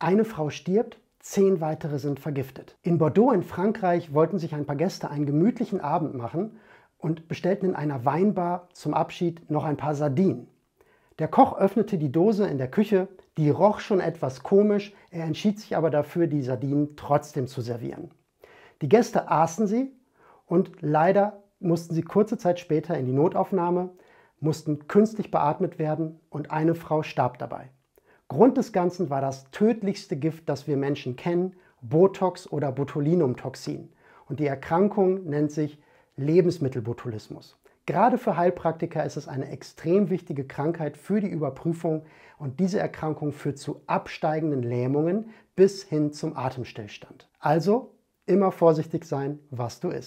Eine Frau stirbt, zehn weitere sind vergiftet. In Bordeaux in Frankreich wollten sich ein paar Gäste einen gemütlichen Abend machen und bestellten in einer Weinbar zum Abschied noch ein paar Sardinen. Der Koch öffnete die Dose in der Küche, die roch schon etwas komisch, er entschied sich aber dafür, die Sardinen trotzdem zu servieren. Die Gäste aßen sie und leider mussten sie kurze Zeit später in die Notaufnahme, mussten künstlich beatmet werden und eine Frau starb dabei. Grund des Ganzen war das tödlichste Gift, das wir Menschen kennen, Botox oder Botulinumtoxin. Und die Erkrankung nennt sich Lebensmittelbotulismus. Gerade für Heilpraktiker ist es eine extrem wichtige Krankheit für die Überprüfung und diese Erkrankung führt zu absteigenden Lähmungen bis hin zum Atemstillstand. Also immer vorsichtig sein, was du isst.